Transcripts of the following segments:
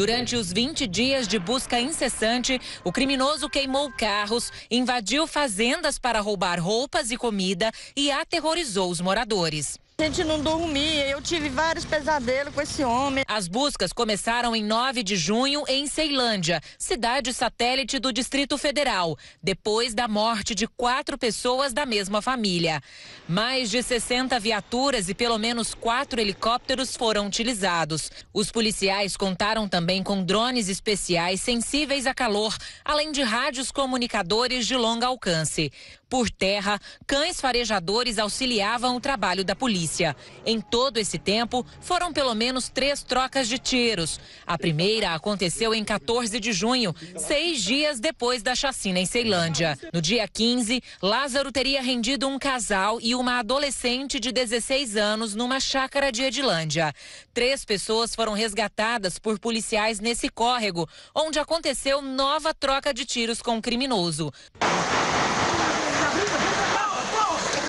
Durante os 20 dias de busca incessante, o criminoso queimou carros, invadiu fazendas para roubar roupas e comida e aterrorizou os moradores gente não dormia. Eu tive vários pesadelos com esse homem. As buscas começaram em 9 de junho em Ceilândia, cidade satélite do Distrito Federal, depois da morte de quatro pessoas da mesma família. Mais de 60 viaturas e pelo menos quatro helicópteros foram utilizados. Os policiais contaram também com drones especiais sensíveis a calor, além de rádios comunicadores de longo alcance. Por terra, cães farejadores auxiliavam o trabalho da polícia polícia. Em todo esse tempo, foram pelo menos três trocas de tiros. A primeira aconteceu em 14 de junho, seis dias depois da chacina em Ceilândia. No dia 15, Lázaro teria rendido um casal e uma adolescente de 16 anos numa chácara de Edilândia. Três pessoas foram resgatadas por policiais nesse córrego, onde aconteceu nova troca de tiros com o um criminoso.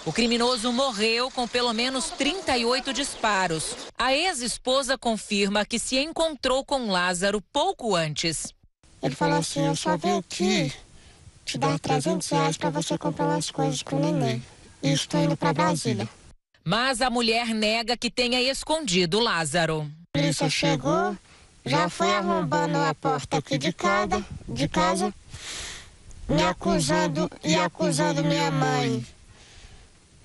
O criminoso morreu com pelo menos 38 disparos. A ex-esposa confirma que se encontrou com Lázaro pouco antes. Ele falou assim: Eu assim, só vi aqui te dar 300 reais para você comprar umas coisas para o neném. E estou indo para Brasília. Mas a mulher nega que tenha escondido Lázaro. A polícia chegou, já foi arrombando a porta aqui de casa, de casa me acusando e acusando minha mãe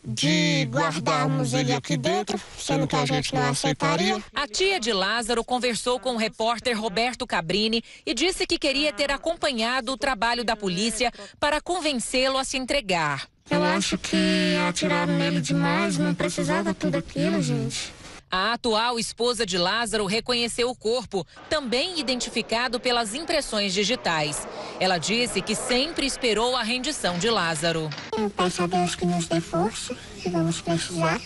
de guardarmos ele aqui dentro, sendo que a gente não aceitaria. A tia de Lázaro conversou com o repórter Roberto Cabrini e disse que queria ter acompanhado o trabalho da polícia para convencê-lo a se entregar. Eu acho que atiraram nele demais, não precisava tudo aquilo, gente. A atual esposa de Lázaro reconheceu o corpo, também identificado pelas impressões digitais. Ela disse que sempre esperou a rendição de Lázaro. Hum, peço a Deus que nos dê força, que vamos precisar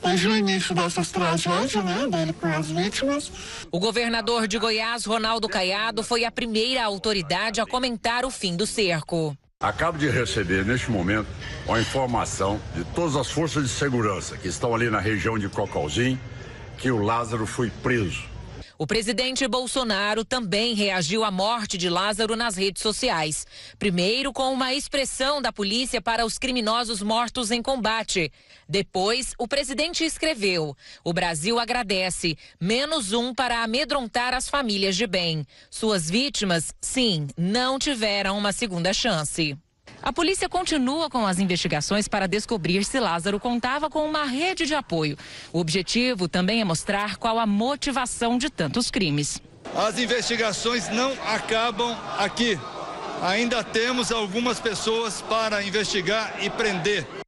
desde o início dessas tragédias, né, dele com as vítimas. O governador de Goiás, Ronaldo Caiado, foi a primeira autoridade a comentar o fim do cerco. Acabo de receber, neste momento, uma informação de todas as forças de segurança que estão ali na região de Cocalzinho que o Lázaro foi preso. O presidente Bolsonaro também reagiu à morte de Lázaro nas redes sociais. Primeiro, com uma expressão da polícia para os criminosos mortos em combate. Depois, o presidente escreveu: O Brasil agradece, menos um para amedrontar as famílias de bem. Suas vítimas, sim, não tiveram uma segunda chance. A polícia continua com as investigações para descobrir se Lázaro contava com uma rede de apoio. O objetivo também é mostrar qual a motivação de tantos crimes. As investigações não acabam aqui. Ainda temos algumas pessoas para investigar e prender.